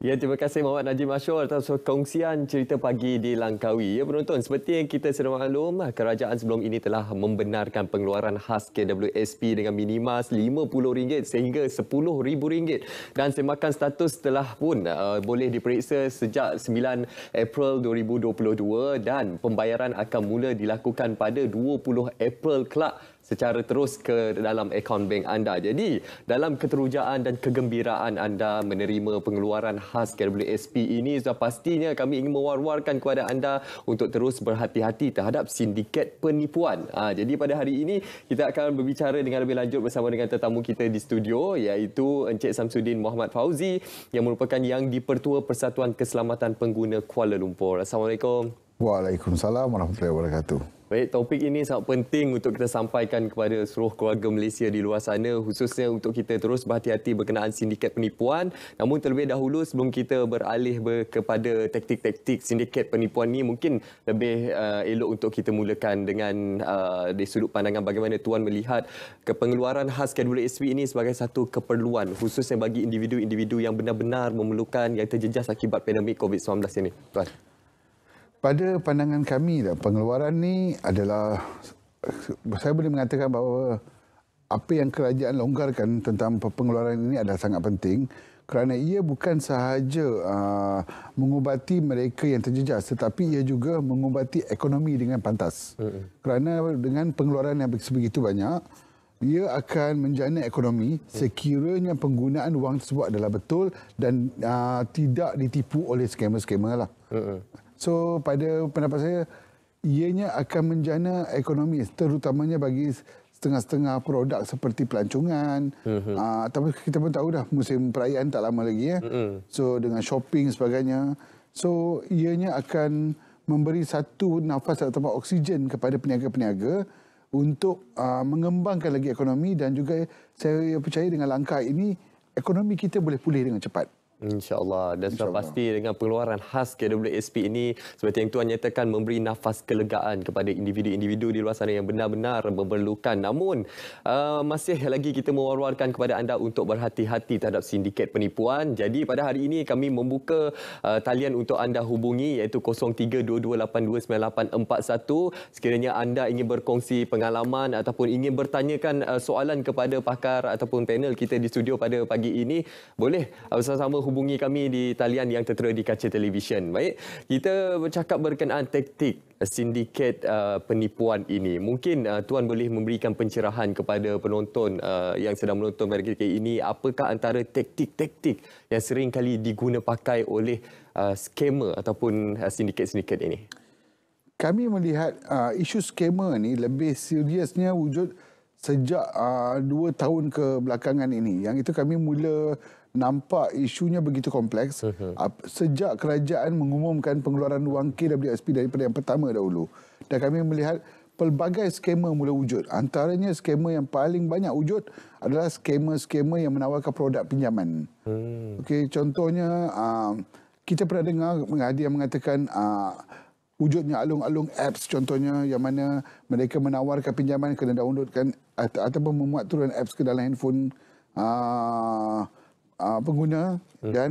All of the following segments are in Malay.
Ya, terima kasih Muhammad Najib Mashor atas kongsian cerita pagi di Langkawi. Ya, penonton, seperti yang kita sedang maklum, ah, kerajaan sebelum ini telah membenarkan pengeluaran khas KWSP dengan minima RM50 sehingga RM10,000. Dan semakan status telah pun uh, boleh diperiksa sejak 9 April 2022 dan pembayaran akan mula dilakukan pada 20 April kelak secara terus ke dalam akaun bank anda. Jadi, dalam keterujaan dan kegembiraan anda menerima pengeluaran khas KWSP ini, sudah pastinya kami ingin mewar-warkan kepada anda untuk terus berhati-hati terhadap sindiket penipuan. Ha, jadi, pada hari ini, kita akan berbicara dengan lebih lanjut bersama dengan tetamu kita di studio, iaitu Encik Samsudin Muhammad Fauzi, yang merupakan yang dipertua Persatuan Keselamatan Pengguna Kuala Lumpur. Assalamualaikum. Waalaikumsalam warahmatullahi wabarakatuh. Baik, topik ini sangat penting untuk kita sampaikan kepada seluruh keluarga Malaysia di luar sana khususnya untuk kita terus berhati-hati berkenaan sindiket penipuan. Namun terlebih dahulu sebelum kita beralih kepada taktik-taktik sindiket penipuan ini mungkin lebih uh, elok untuk kita mulakan dengan uh, di sudut pandangan bagaimana tuan melihat kepengeluaran khas kedua SP ini sebagai satu keperluan khususnya bagi individu-individu yang benar-benar memerlukan yang terjejas akibat pandemik COVID-19 ini. Tuan. Pada pandangan kami, pengeluaran ni adalah saya boleh mengatakan bahawa apa yang kerajaan longgarkan tentang pengeluaran ini adalah sangat penting kerana ia bukan sahaja uh, mengubati mereka yang terjejas tetapi ia juga mengubati ekonomi dengan pantas. Kerana dengan pengeluaran yang sebegitu banyak, ia akan menjana ekonomi sekiranya penggunaan wang tersebut adalah betul dan ah, tidak ditipu oleh skamer-skamer lah. So pada pendapat saya, ianya akan menjana ekonomi terutamanya bagi setengah-setengah produk seperti pelancongan. Uh-huh. Uh, kita pun tahu dah musim perayaan tak lama lagi ya. Uh-huh. So dengan shopping sebagainya. So ianya akan memberi satu nafas atau tempat oksigen kepada peniaga-peniaga untuk uh, mengembangkan lagi ekonomi dan juga saya percaya dengan langkah ini ekonomi kita boleh pulih dengan cepat. InsyaAllah. Dan Insya sudah pasti dengan pengeluaran khas KWSP ini, seperti yang Tuan nyatakan, memberi nafas kelegaan kepada individu-individu di luar sana yang benar-benar memerlukan. Namun, uh, masih lagi kita mewar-warkan kepada anda untuk berhati-hati terhadap sindiket penipuan. Jadi, pada hari ini kami membuka uh, talian untuk anda hubungi iaitu 0322829841. Sekiranya anda ingin berkongsi pengalaman ataupun ingin bertanyakan uh, soalan kepada pakar ataupun panel kita di studio pada pagi ini, boleh bersama-sama hubungi kami di talian yang tertera di kaca televisyen. Baik, kita bercakap berkenaan taktik sindiket uh, penipuan ini. Mungkin uh, tuan boleh memberikan pencerahan kepada penonton uh, yang sedang menonton mereka ini apakah antara taktik-taktik yang sering kali diguna pakai oleh uh, skema ataupun uh, sindiket-sindiket ini. Kami melihat uh, isu skema ini lebih seriusnya wujud sejak 2 uh, tahun kebelakangan ini. Yang itu kami mula nampak isunya begitu kompleks sejak kerajaan mengumumkan pengeluaran wang KWSP daripada yang pertama dahulu dan kami melihat pelbagai skema mula wujud antaranya skema yang paling banyak wujud adalah skema-skema yang menawarkan produk pinjaman hmm. okey contohnya um, kita pernah dengar mengadi yang mengatakan uh, wujudnya alung-alung apps contohnya yang mana mereka menawarkan pinjaman kena downloadkan ataupun memuat turun apps ke dalam handphone uh, uh, pengguna hmm. dan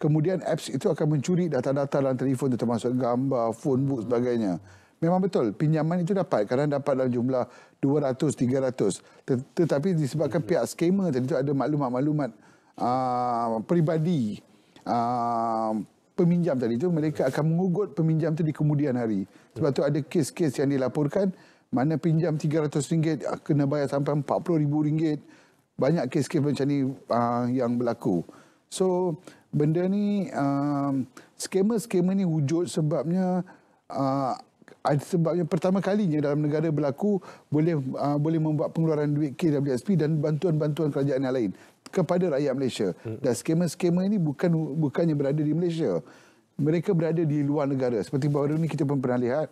kemudian apps itu akan mencuri data-data dalam telefon itu termasuk gambar, phone book sebagainya. Memang betul pinjaman itu dapat kerana dapat dalam jumlah 200 300 Tet- tetapi disebabkan hmm. pihak skamer tadi itu ada maklumat-maklumat uh, peribadi uh, peminjam tadi itu mereka akan mengugut peminjam itu di kemudian hari. Sebab itu ada kes-kes yang dilaporkan mana pinjam RM300 kena bayar sampai RM40,000 banyak kes-kes macam ni uh, yang berlaku. So benda ni um, ah, skema-skema ni wujud sebabnya ah, ada sebabnya pertama kalinya dalam negara berlaku boleh uh, boleh membuat pengeluaran duit KWSP dan bantuan-bantuan kerajaan yang lain kepada rakyat Malaysia. Hmm. Dan skema-skema ini bukan bukannya berada di Malaysia. Mereka berada di luar negara. Seperti baru ni kita pun pernah lihat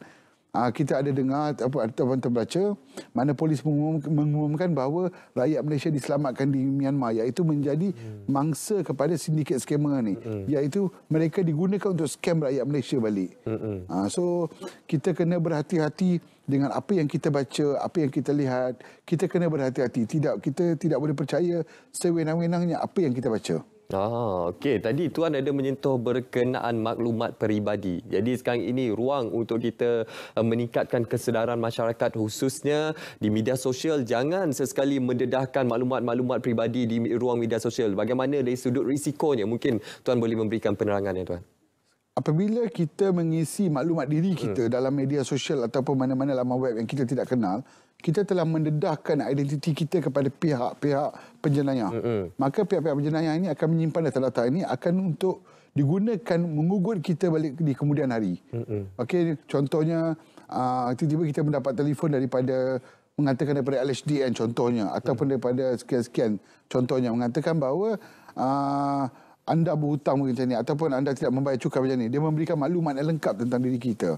Aa, ah, kita ada dengar apa ataupun terbaca mana polis mengum, mengumumkan bahawa rakyat Malaysia diselamatkan di Myanmar iaitu menjadi hmm. mangsa kepada sindiket skema ni hmm. iaitu mereka digunakan untuk skam rakyat Malaysia balik. Hmm. Aa, ah, so kita kena berhati-hati dengan apa yang kita baca, apa yang kita lihat, kita kena berhati-hati. Tidak kita tidak boleh percaya sewenang-wenangnya apa yang kita baca. Ah, okey. Tadi tuan ada menyentuh berkenaan maklumat peribadi. Jadi sekarang ini ruang untuk kita eh, meningkatkan kesedaran masyarakat khususnya di media sosial. Jangan sesekali mendedahkan maklumat-maklumat peribadi di ruang media sosial. Bagaimana dari sudut risikonya? Mungkin tuan boleh memberikan penerangan ya tuan apabila kita mengisi maklumat diri kita hmm. dalam media sosial ataupun mana-mana laman web yang kita tidak kenal, kita telah mendedahkan identiti kita kepada pihak-pihak penjenayah. Hmm. Maka pihak-pihak penjenayah ini akan menyimpan data-data ini akan untuk digunakan mengugut kita balik di kemudian hari. Hmm. Okey, contohnya ah, tiba-tiba kita mendapat telefon daripada mengatakan daripada LHDN contohnya ataupun hmm. daripada sekian-sekian contohnya mengatakan bahawa ah, anda berhutang macam ni ataupun anda tidak membayar cukai macam ni dia memberikan maklumat yang lengkap tentang diri kita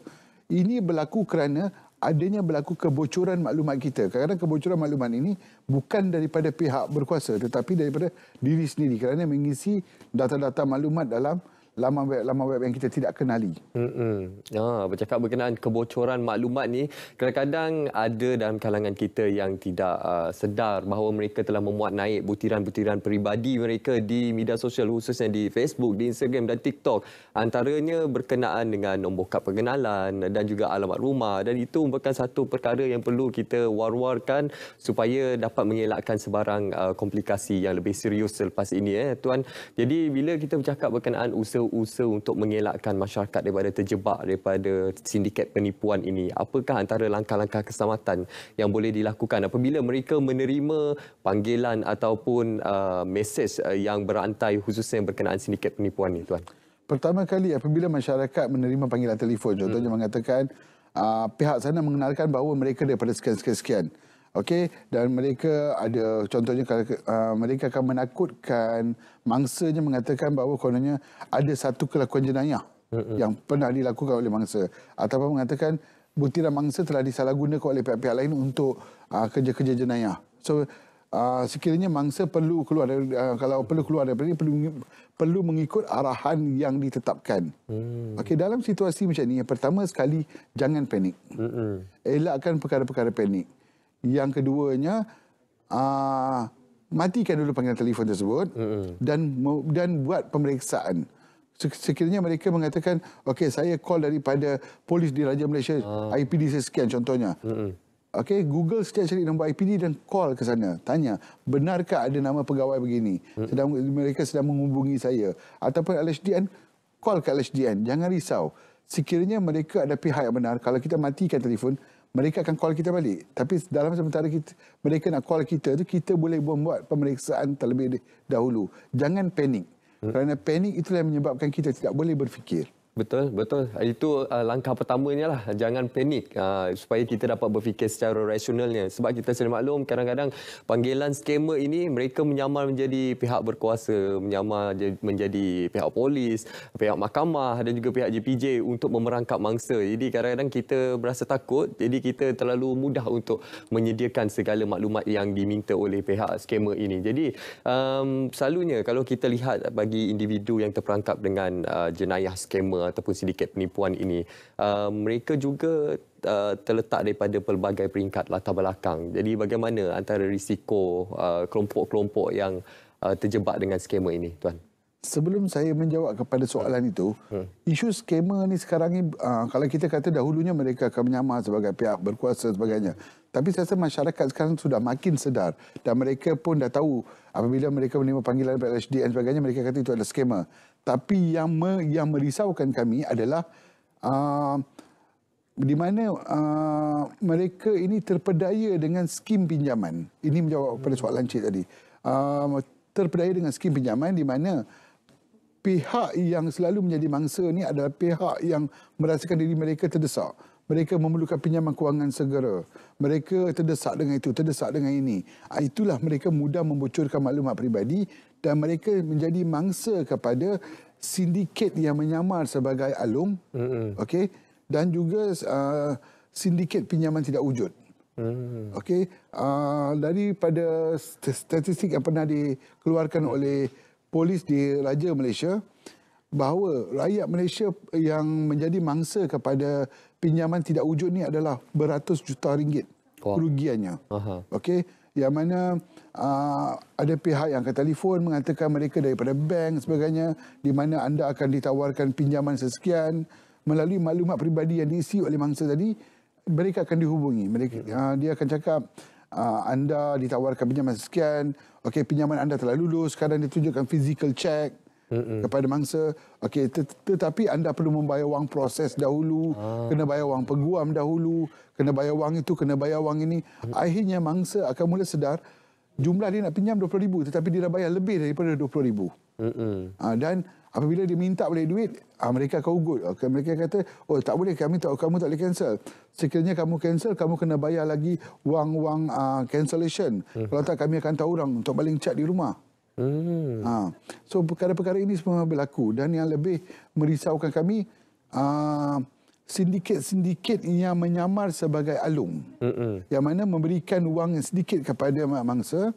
ini berlaku kerana adanya berlaku kebocoran maklumat kita kadang-kadang kebocoran maklumat ini bukan daripada pihak berkuasa tetapi daripada diri sendiri kerana mengisi data-data maklumat dalam laman web, laman web yang kita tidak kenali. Hmm. Ha, bercakap berkenaan kebocoran maklumat ni, kadang-kadang ada dalam kalangan kita yang tidak uh, sedar bahawa mereka telah memuat naik butiran-butiran peribadi mereka di media sosial khususnya di Facebook, di Instagram dan TikTok. Antaranya berkenaan dengan nombor kad pengenalan dan juga alamat rumah dan itu merupakan satu perkara yang perlu kita war-warkan supaya dapat mengelakkan sebarang uh, komplikasi yang lebih serius selepas ini eh tuan. Jadi bila kita bercakap berkenaan usaha berusaha untuk mengelakkan masyarakat daripada terjebak daripada sindiket penipuan ini? Apakah antara langkah-langkah keselamatan yang boleh dilakukan apabila mereka menerima panggilan ataupun uh, mesej uh, yang berantai khususnya yang berkenaan sindiket penipuan ini, Tuan? Pertama kali apabila masyarakat menerima panggilan telefon, contohnya hmm. mengatakan uh, pihak sana mengenalkan bahawa mereka daripada sekian-sekian-sekian. Okey, dan mereka ada contohnya kalau uh, mereka akan menakutkan mangsanya mengatakan bahawa kononnya ada satu kelakuan jenayah mm-hmm. yang pernah dilakukan oleh mangsa ataupun mengatakan butiran mangsa telah disalahgunakan oleh pihak-pihak lain untuk uh, kerja-kerja jenayah. So uh, sekiranya mangsa perlu keluar dari uh, kalau perlu keluar daripada ini perlu perlu mengikut arahan yang ditetapkan. Mm. Okey, dalam situasi macam ini yang pertama sekali jangan panik. Mm-hmm. Elakkan perkara-perkara panik. Yang keduanya uh, matikan dulu panggilan telefon tersebut mm-hmm. dan dan buat pemeriksaan. Sekiranya mereka mengatakan, okey saya call daripada polis di Raja Malaysia, uh. Ah. IPD saya sekian contohnya. Mm-hmm. Okey, Google setiap cari nombor IPD dan call ke sana. Tanya, benarkah ada nama pegawai begini? Sedang, mereka sedang menghubungi saya. Ataupun LHDN, call ke LHDN. Jangan risau. Sekiranya mereka ada pihak yang benar, kalau kita matikan telefon, mereka akan call kita balik. Tapi dalam sementara kita, mereka nak call kita tu, kita boleh buat pemeriksaan terlebih dahulu. Jangan panik. Hmm. Kerana panik itulah yang menyebabkan kita tidak boleh berfikir. Betul, betul. Itu uh, langkah pertamanya lah. Jangan panik uh, supaya kita dapat berfikir secara rasionalnya. Sebab kita sedia maklum kadang-kadang panggilan skamer ini mereka menyamar menjadi pihak berkuasa, menyamar menjadi pihak polis, pihak mahkamah dan juga pihak JPJ untuk memerangkap mangsa. Jadi kadang-kadang kita berasa takut, jadi kita terlalu mudah untuk menyediakan segala maklumat yang diminta oleh pihak skamer ini. Jadi um, selalunya kalau kita lihat bagi individu yang terperangkap dengan uh, jenayah skamer ataupun sindiket penipuan ini. Uh, mereka juga uh, terletak daripada pelbagai peringkat latar belakang. Jadi bagaimana antara risiko uh, kelompok-kelompok yang uh, terjebak dengan skema ini, Tuan? Sebelum saya menjawab kepada soalan itu, hmm. isu skema ni sekarang ni uh, kalau kita kata dahulunya mereka akan menyamar sebagai pihak berkuasa sebagainya. Tapi saya rasa masyarakat sekarang sudah makin sedar dan mereka pun dah tahu apabila mereka menerima panggilan daripada HD dan sebagainya mereka kata itu adalah skema tapi yang me, yang merisaukan kami adalah uh, di mana uh, mereka ini terpedaya dengan skim pinjaman. Ini menjawab pada hmm. soalan cik tadi. Uh, terpedaya dengan skim pinjaman di mana pihak yang selalu menjadi mangsa ini adalah pihak yang merasakan diri mereka terdesak. Mereka memerlukan pinjaman kewangan segera. Mereka terdesak dengan itu, terdesak dengan ini. Itulah mereka mudah membocorkan maklumat peribadi dan mereka menjadi mangsa kepada sindiket yang menyamar sebagai alum mm-hmm. okey dan juga uh, sindiket pinjaman tidak wujud mm-hmm. okey uh, daripada statistik yang pernah dikeluarkan hmm oleh polis di Raja Malaysia bahawa rakyat Malaysia yang menjadi mangsa kepada pinjaman tidak wujud ni adalah beratus juta ringgit kerugiannya. Okey yang mana uh, ada pihak yang akan telefon mengatakan mereka daripada bank sebagainya di mana anda akan ditawarkan pinjaman sesekian melalui maklumat peribadi yang diisi oleh mangsa tadi mereka akan dihubungi mereka uh, dia akan cakap uh, anda ditawarkan pinjaman sesekian okey pinjaman anda telah lulus sekarang ditunjukkan physical check Mm-mm. kepada mangsa okey tet- tetapi anda perlu membayar wang proses dahulu ah. kena bayar wang peguam dahulu kena bayar wang itu kena bayar wang ini mm. akhirnya mangsa akan mula sedar jumlah dia nak pinjam dua ribu, tetapi dia dah bayar lebih daripada 20000 hmm ah, dan apabila dia minta balik duit ah, mereka akan ugut okay, ah, mereka kata oh tak boleh kami tak kamu tak boleh cancel sekiranya kamu cancel kamu kena bayar lagi wang-wang uh, cancellation mm. kalau tak kami akan tahu orang untuk baling cat di rumah Hmm. Ha. So perkara-perkara ini semua berlaku dan yang lebih merisaukan kami ah, sindiket-sindiket uh, yang menyamar sebagai alung. Hmm. Yang mana memberikan wang sedikit kepada mangsa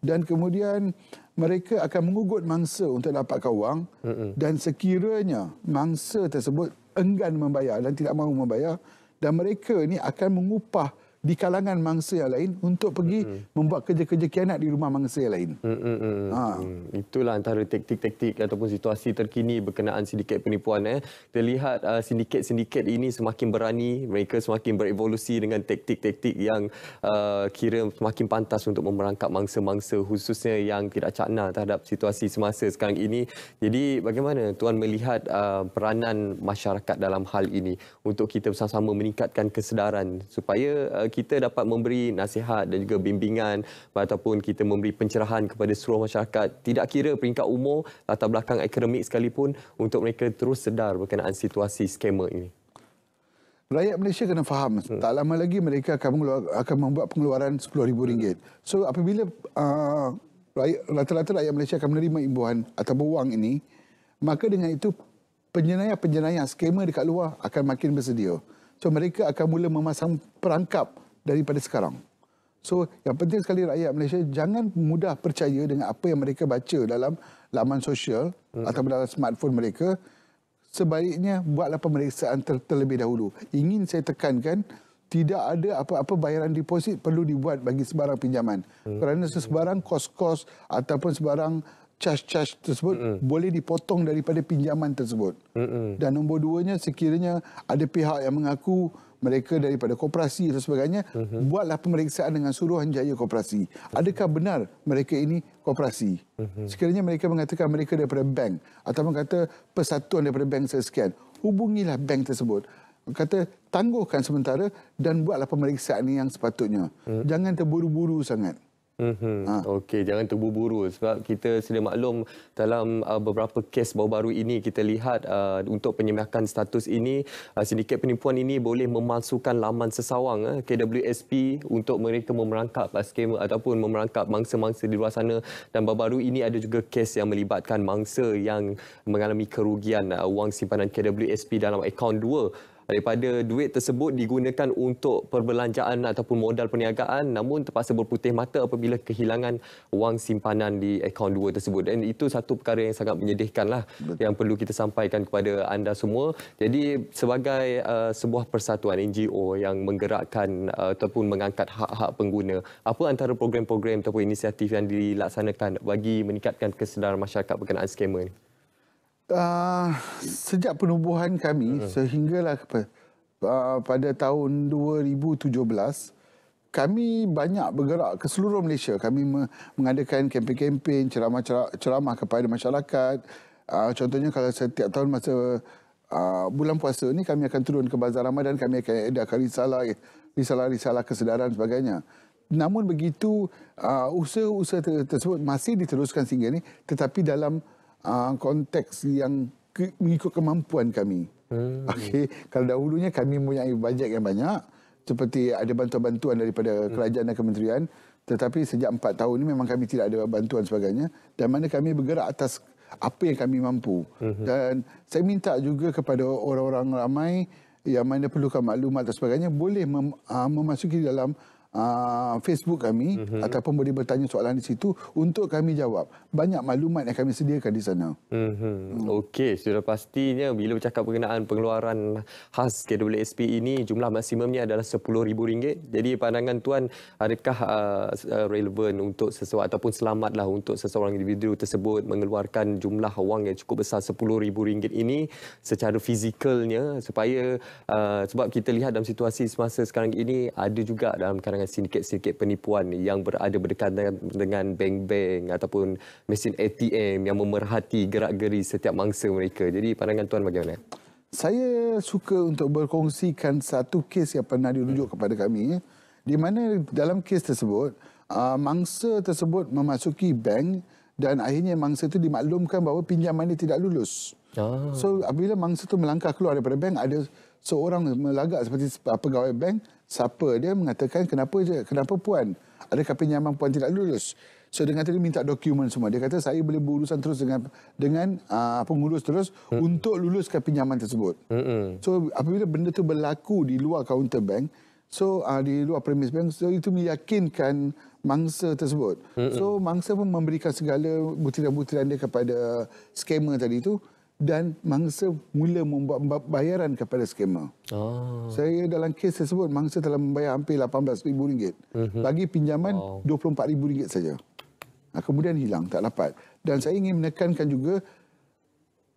dan kemudian mereka akan mengugut mangsa untuk dapatkan wang hmm. dan sekiranya mangsa tersebut enggan membayar dan tidak mahu membayar dan mereka ini akan mengupah di kalangan mangsa yang lain untuk pergi mm-hmm. membuat kerja-kerja kianat di rumah mangsa yang lain. Mm-hmm. Ha. Mm. Itulah antara taktik-taktik ataupun situasi terkini berkenaan sindiket penipuan. Eh. Kita lihat uh, sindiket-sindiket ini semakin berani, mereka semakin berevolusi dengan taktik-taktik yang uh, kira semakin pantas untuk memerangkap mangsa-mangsa khususnya yang tidak cakna terhadap situasi semasa sekarang ini. Jadi bagaimana Tuan melihat uh, peranan masyarakat dalam hal ini untuk kita bersama-sama meningkatkan kesedaran supaya uh, kita dapat memberi nasihat dan juga bimbingan ataupun kita memberi pencerahan kepada seluruh masyarakat tidak kira peringkat umur latar belakang akademik sekalipun untuk mereka terus sedar berkenaan situasi skema ini. Rakyat Malaysia kena faham, hmm. tak lama lagi mereka akan, akan membuat pengeluaran RM10,000. So apabila ah, rata-rata uh, rakyat, rakyat Malaysia akan menerima imbuhan atau wang ini, maka dengan itu penjenayah-penjenayah skema dekat luar akan makin bersedia. So mereka akan mula memasang perangkap daripada sekarang. So yang penting sekali rakyat Malaysia jangan mudah percaya dengan apa yang mereka baca dalam laman sosial hmm. atau dalam smartphone mereka. Sebaiknya buatlah pemeriksaan ter- terlebih dahulu. Ingin saya tekankan tidak ada apa-apa bayaran deposit perlu dibuat bagi sebarang pinjaman. Hmm. Kerana sebarang kos-kos ataupun sebarang charge-charge tersebut hmm. boleh dipotong daripada pinjaman tersebut. Hmm. Dan nombor duanya sekiranya ada pihak yang mengaku mereka daripada koperasi dan sebagainya uh-huh. buatlah pemeriksaan dengan suruhanjaya koperasi adakah benar mereka ini koperasi uh-huh. sekiranya mereka mengatakan mereka daripada bank atau mengata persatuan daripada bank sekian hubungilah bank tersebut kata tangguhkan sementara dan buatlah pemeriksaan ini yang sepatutnya uh-huh. jangan terburu-buru sangat Mm-hmm. Ha. Okey, jangan terburu-buru sebab kita sudah maklum dalam uh, beberapa kes baru-baru ini kita lihat uh, untuk penyemakan status ini uh, sindiket penipuan ini boleh memasukkan laman sesawang uh, eh, KWSP untuk mereka memerangkap uh, skema ataupun memerangkap mangsa-mangsa di luar sana dan baru-baru ini ada juga kes yang melibatkan mangsa yang mengalami kerugian uh, wang simpanan KWSP dalam akaun dua daripada duit tersebut digunakan untuk perbelanjaan ataupun modal perniagaan namun terpaksa berputih mata apabila kehilangan wang simpanan di akaun dua tersebut dan itu satu perkara yang sangat menyedihkan lah yang perlu kita sampaikan kepada anda semua jadi sebagai uh, sebuah persatuan NGO yang menggerakkan uh, ataupun mengangkat hak-hak pengguna apa antara program-program ataupun inisiatif yang dilaksanakan bagi meningkatkan kesedaran masyarakat berkenaan skema ini uh, sejak penubuhan kami uh. sehinggalah apa, uh, ah, pada tahun 2017 kami banyak bergerak ke seluruh Malaysia kami me- mengadakan kempen-kempen ceramah-ceramah kepada masyarakat uh, contohnya kalau setiap tahun masa Uh, bulan puasa ini kami akan turun ke Bazar Ramadan, kami akan edarkan risalah, risalah-risalah kesedaran sebagainya. Namun begitu, usaha-usaha tersebut masih diteruskan sehingga ini tetapi dalam uh, konteks yang ke, mengikut kemampuan kami. Hmm. Okey, kalau dahulunya kami mempunyai bajet yang banyak seperti ada bantuan-bantuan daripada hmm. kerajaan dan kementerian, tetapi sejak 4 tahun ini memang kami tidak ada bantuan sebagainya dan mana kami bergerak atas apa yang kami mampu. Hmm. Dan saya minta juga kepada orang-orang ramai yang mana perlukan maklumat dan sebagainya boleh mem, ah, memasuki dalam Ah, Facebook kami mm-hmm. ataupun boleh bertanya soalan di situ untuk kami jawab. Banyak maklumat yang kami sediakan di sana. Mm-hmm. Mm. Okey, sudah pastinya bila bercakap berkenaan pengeluaran khas KWSP ini jumlah maksimumnya adalah rm ringgit. Jadi pandangan tuan adakah uh, relevan untuk sesuatu ataupun selamatlah untuk seseorang individu tersebut mengeluarkan jumlah wang yang cukup besar rm ringgit ini secara fizikalnya supaya uh, sebab kita lihat dalam situasi semasa sekarang ini ada juga dalam kadang dengan sindiket-sindiket penipuan yang berada berdekatan dengan bank-bank ataupun mesin ATM yang memerhati gerak-geri setiap mangsa mereka. Jadi pandangan tuan bagaimana? Saya suka untuk berkongsikan satu kes yang pernah dirujuk hmm. kepada kami ya. di mana dalam kes tersebut uh, mangsa tersebut memasuki bank dan akhirnya mangsa itu dimaklumkan bahawa pinjaman dia tidak lulus. Ah. So, apabila mangsa itu melangkah keluar daripada bank, ada seorang melagak seperti pegawai bank siapa dia mengatakan kenapa je kenapa puan ada adakah pinjaman puan tidak lulus so dengan tadi minta dokumen semua dia kata saya boleh berurusan terus dengan dengan uh, ah, pengurus terus hmm. untuk luluskan pinjaman tersebut hmm. so apabila benda tu berlaku di luar counter bank so uh, di luar premis bank so itu meyakinkan mangsa tersebut hmm. so mangsa pun memberikan segala butiran-butiran dia kepada skamer tadi itu dan mangsa mula membuat bayaran kepada skema. Oh. Saya dalam kes tersebut mangsa telah membayar hampir RM18,000 mm-hmm. bagi pinjaman RM24,000 wow. saja. Nah, kemudian hilang, tak dapat. Dan saya ingin menekankan juga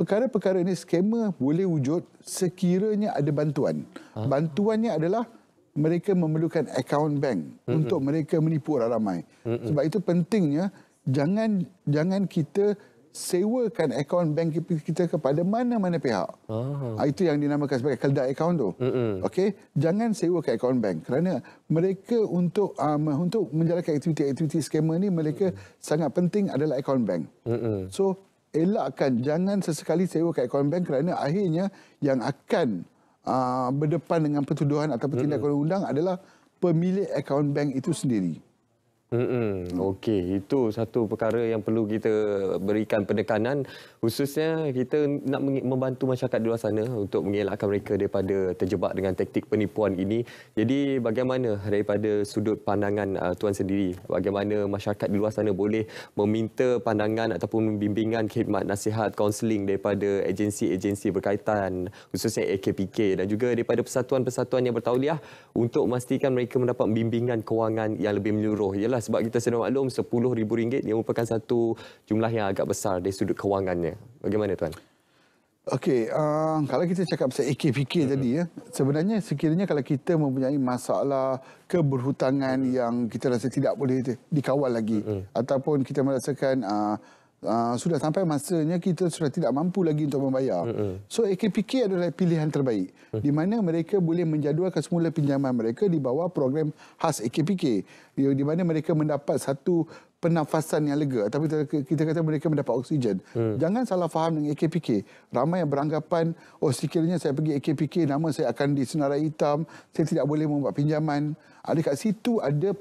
perkara-perkara ini skema boleh wujud sekiranya ada bantuan. Ha? Bantuannya adalah mereka memerlukan akaun bank mm-hmm. untuk mereka menipu orang ramai. Mm-hmm. Sebab itu pentingnya jangan jangan kita sewakan akaun bank kita kepada mana-mana pihak. Ah. ah itu yang dinamakan sebagai keldak akaun tu. Mm-hmm. Okey, jangan sewakan akaun bank kerana mereka untuk um, untuk menjalankan aktiviti-aktiviti scammer ni mereka mm-hmm. sangat penting adalah akaun bank. Mm-hmm. So elakkan jangan sesekali ke akaun bank kerana akhirnya yang akan uh, berdepan dengan pertuduhan atau tindakan mm-hmm. undang adalah pemilik akaun bank itu sendiri. Hmm, okey, itu satu perkara yang perlu kita berikan penekanan khususnya kita nak membantu masyarakat di luar sana untuk mengelakkan mereka daripada terjebak dengan taktik penipuan ini. Jadi bagaimana daripada sudut pandangan uh, tuan sendiri, bagaimana masyarakat di luar sana boleh meminta pandangan ataupun bimbingan khidmat nasihat kaunseling daripada agensi-agensi berkaitan khususnya AKPK dan juga daripada persatuan-persatuan yang bertauliah untuk memastikan mereka mendapat bimbingan kewangan yang lebih menyeluruh ialah sebab kita sedang maklum RM10,000 dia merupakan satu jumlah yang agak besar dari sudut kewangannya. Bagaimana tuan? Okey, uh, kalau kita cakap pasal AKPK hmm. tadi ya, sebenarnya sekiranya kalau kita mempunyai masalah keberhutangan yang kita rasa tidak boleh dikawal lagi hmm. ataupun kita merasakan uh, uh, sudah sampai masanya kita sudah tidak mampu lagi untuk membayar. So AKPK adalah pilihan terbaik mm. di mana mereka boleh menjadualkan semula pinjaman mereka di bawah program khas AKPK di mana mereka mendapat satu pernafasan yang lega tapi kita kata mereka mendapat oksigen. Hmm. Jangan salah faham dengan AKPK. Ramai yang beranggapan oh sekiranya saya pergi AKPK nama saya akan disenarai hitam, saya tidak boleh membuat pinjaman. Ada ah, kat situ ada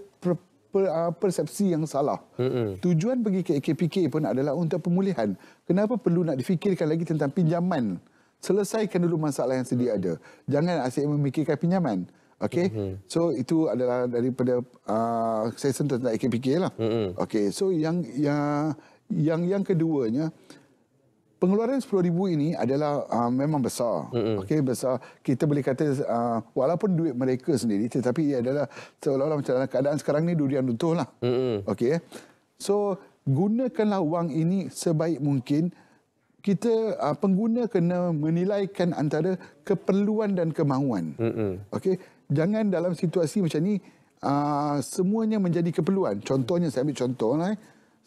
per, uh, ah, persepsi yang salah. Mm-hmm. Tujuan pergi ke AKPK pun adalah untuk pemulihan. Kenapa perlu nak difikirkan lagi tentang pinjaman? Selesaikan dulu masalah yang sedia ada. Jangan asyik memikirkan pinjaman. Okay, mm-hmm. so itu adalah daripada uh, session tentang AKPK lah. Mm-hmm. Okay, so yang yang yang yang keduanya, pengeluaran 10000 ini adalah uh, memang besar. Mm-hmm. Okey besar. Kita boleh kata uh, walaupun duit mereka sendiri tetapi ia adalah seolah-olah macam dalam keadaan sekarang ni durian runtuhlah. Hmm. okay. So gunakanlah wang ini sebaik mungkin. Kita uh, pengguna kena menilaikan antara keperluan dan kemahuan. Hmm. Okey. Jangan dalam situasi macam ni uh, semuanya menjadi keperluan. Contohnya saya ambil contoh lah eh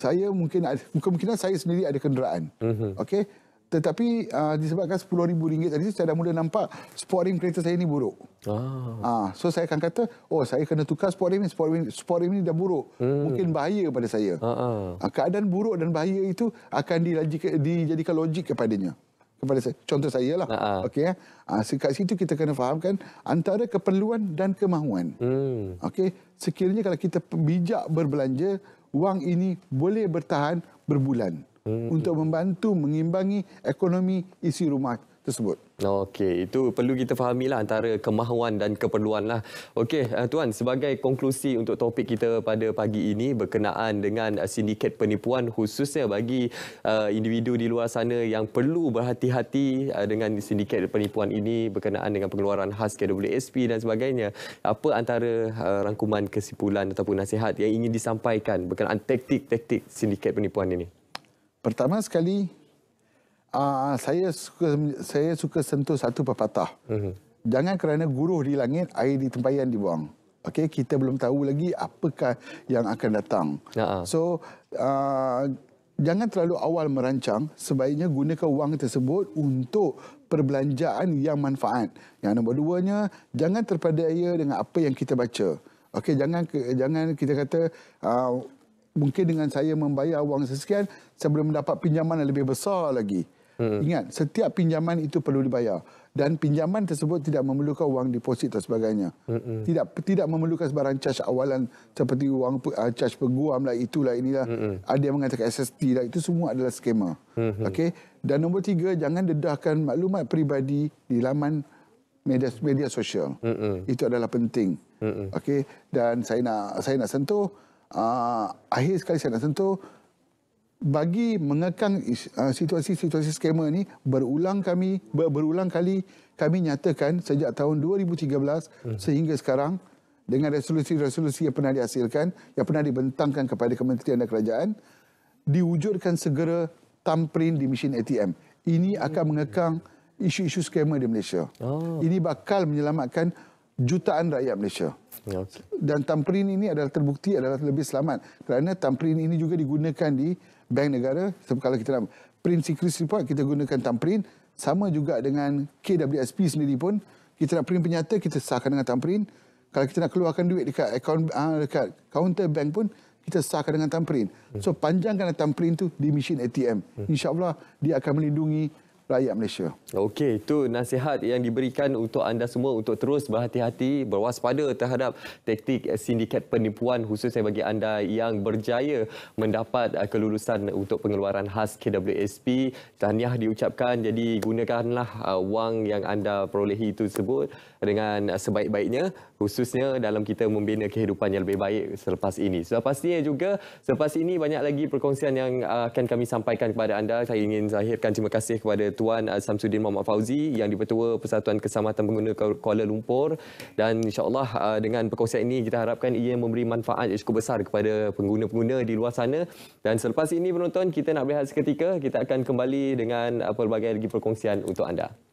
saya mungkin ada, kemungkinan saya sendiri ada kenderaan. Mm-hmm. Okey. Tetapi uh, disebabkan RM10,000 tadi saya dah mula nampak sport rim kereta saya ini buruk. Ah. Uh, so saya akan kata, oh saya kena tukar sport rim ni, sport rim, sport rim ni dah buruk. Mm. Mungkin bahaya kepada saya. Uh-uh. Uh, keadaan buruk dan bahaya itu akan dilajik, dijadikan logik kepadanya. Kepada saya. Contoh saya lah. Uh-uh. Okey. Uh, sekat situ kita kena fahamkan antara keperluan dan kemahuan. Mm. Okey. Sekiranya kalau kita bijak berbelanja, wang ini boleh bertahan berbulan hmm. untuk membantu mengimbangi ekonomi isi rumah tersebut. Okey, itu perlu kita fahamilah antara kemahuan dan keperluan lah. Okey, eh, tuan, sebagai konklusi untuk topik kita pada pagi ini berkenaan dengan eh, sindiket penipuan khususnya bagi eh, individu di luar sana yang perlu berhati-hati dengan sindiket penipuan ini berkenaan dengan pengeluaran khas KWSP dan sebagainya. Apa antara rangkuman kesimpulan ataupun nasihat yang ingin disampaikan berkenaan taktik-taktik sindiket penipuan ini? Pertama sekali, Uh, saya suka saya suka sentuh satu pepatah. Mm-hmm. Jangan kerana guruh di langit, air di tempayan dibuang. Okay, kita belum tahu lagi apakah yang akan datang. uh So, uh, jangan terlalu awal merancang, sebaiknya gunakan wang tersebut untuk perbelanjaan yang manfaat. Yang nombor nya jangan terpedaya dengan apa yang kita baca. Okay, jangan jangan kita kata uh, mungkin dengan saya membayar wang sesekian saya belum mendapat pinjaman yang lebih besar lagi. Hmm. Ingat, setiap pinjaman itu perlu dibayar. Dan pinjaman tersebut tidak memerlukan wang deposit dan sebagainya. Hmm. Tidak tidak memerlukan sebarang charge awalan seperti wang uh, charge peguam lah, itulah, inilah. Hmm. Ada yang mengatakan SST lah, itu semua adalah skema. Hmm. Okay? Dan nombor tiga, jangan dedahkan maklumat peribadi di laman media, media sosial. Hmm. Itu adalah penting. Hmm. Okay? Dan saya nak saya nak sentuh, uh, akhir sekali saya nak sentuh, bagi mengekang situasi-situasi uh, skema ini berulang kami ber, berulang kali kami nyatakan sejak tahun 2013 hmm. sehingga sekarang dengan resolusi-resolusi yang pernah dihasilkan yang pernah dibentangkan kepada Kementerian dan Kerajaan diwujudkan segera tamprin di mesin ATM. Ini hmm. akan mengekang isu-isu skema di Malaysia. Oh. Ini bakal menyelamatkan jutaan rakyat Malaysia. Dan tamprin ini adalah terbukti adalah lebih selamat kerana tamprin ini juga digunakan di bank negara sebab kalau kita nak print secret report kita gunakan thumbprint sama juga dengan KWSP sendiri pun kita nak print penyata kita sahkan dengan thumbprint kalau kita nak keluarkan duit dekat akaun uh, dekat kaunter bank pun kita sahkan dengan thumbprint so panjangkan thumbprint tu di mesin ATM hmm. insyaallah dia akan melindungi rakyat Malaysia. Okey, itu nasihat yang diberikan untuk anda semua untuk terus berhati-hati, berwaspada terhadap taktik sindiket penipuan khususnya bagi anda yang berjaya mendapat uh, kelulusan untuk pengeluaran khas KWSP. Tahniah diucapkan, jadi gunakanlah uh, wang yang anda perolehi itu sebut dengan sebaik-baiknya khususnya dalam kita membina kehidupan yang lebih baik selepas ini. Sudah pastinya juga selepas ini banyak lagi perkongsian yang uh, akan kami sampaikan kepada anda. Saya ingin zahirkan terima kasih kepada Tuan eh, Samsudin Muhammad Fauzi yang dipertua Persatuan Keselamatan Pengguna Kuala Lumpur dan insyaAllah eh, dengan perkongsian ini kita harapkan ia memberi manfaat yang cukup besar kepada pengguna-pengguna di luar sana dan selepas ini penonton kita nak berehat seketika kita akan kembali dengan eh, pelbagai lagi perkongsian untuk anda.